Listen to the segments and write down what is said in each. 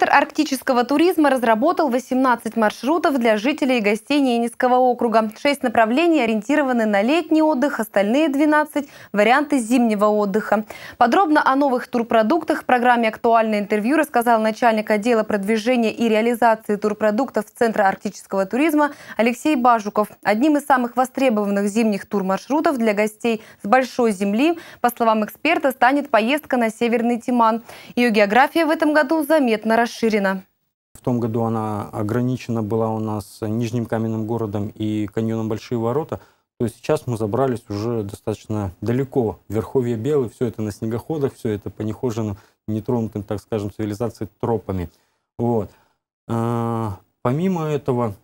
Центр арктического туризма разработал 18 маршрутов для жителей и гостей Ненецкого округа. Шесть направлений ориентированы на летний отдых, остальные 12 – варианты зимнего отдыха. Подробно о новых турпродуктах в программе «Актуальное интервью» рассказал начальник отдела продвижения и реализации турпродуктов Центра арктического туризма Алексей Бажуков. Одним из самых востребованных зимних турмаршрутов для гостей с большой земли, по словам эксперта, станет поездка на Северный Тиман. Ее география в этом году заметно расширена расширена? В том году она ограничена была у нас Нижним каменным городом и каньоном Большие ворота. То есть сейчас мы забрались уже достаточно далеко. Верховье Белы, все это на снегоходах, все это по нехоженным, нетронутым, так скажем, цивилизацией тропами. Вот. А, помимо этого,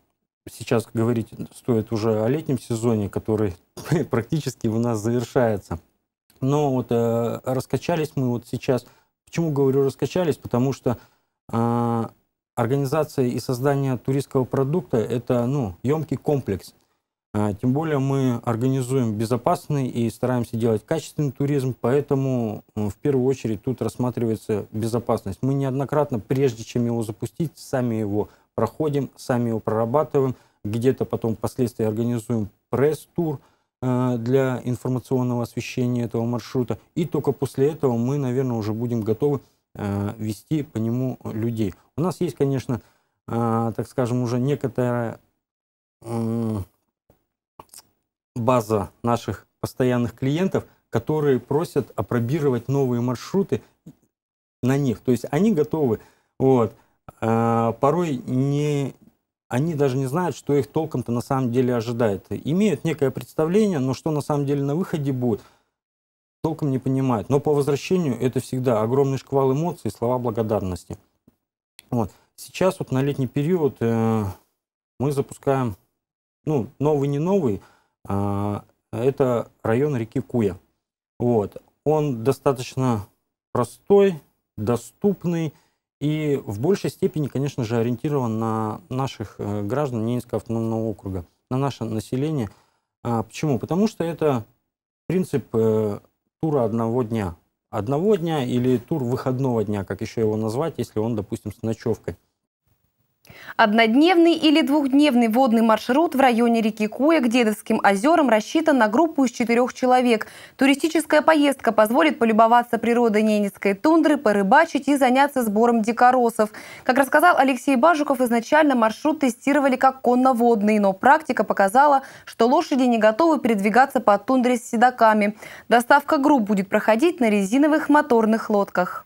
сейчас говорить стоит уже о летнем сезоне, который практически у нас завершается. Но вот э, раскачались мы вот сейчас. Почему говорю раскачались? Потому что а, организация и создание туристского продукта – это ну, емкий комплекс. А, тем более мы организуем безопасный и стараемся делать качественный туризм, поэтому в первую очередь тут рассматривается безопасность. Мы неоднократно, прежде чем его запустить, сами его проходим, сами его прорабатываем, где-то потом впоследствии организуем пресс-тур э, для информационного освещения этого маршрута. И только после этого мы, наверное, уже будем готовы Э, вести по нему людей. У нас есть, конечно, э, так скажем, уже некоторая база наших постоянных клиентов, которые просят опробировать новые маршруты на них. То есть они готовы, вот, э, порой не, они даже не знают, что их толком-то на самом деле ожидает. Имеют некое представление, но что на самом деле на выходе будет – толком не понимают. Но по возвращению это всегда огромный шквал эмоций, слова благодарности. Вот. Сейчас вот на летний период э, мы запускаем, ну, новый не новый, э, это район реки Куя. Вот. Он достаточно простой, доступный и в большей степени, конечно же, ориентирован на наших э, граждан Ненецкого автономного округа, на наше население. А, почему? Потому что это принцип э, тура одного дня. Одного дня или тур выходного дня, как еще его назвать, если он, допустим, с ночевкой. Однодневный или двухдневный водный маршрут в районе реки Куя к Дедовским озерам рассчитан на группу из четырех человек. Туристическая поездка позволит полюбоваться природой Ненецкой тундры, порыбачить и заняться сбором дикоросов. Как рассказал Алексей Бажуков, изначально маршрут тестировали как конноводный, но практика показала, что лошади не готовы передвигаться по тундре с седаками. Доставка групп будет проходить на резиновых моторных лодках.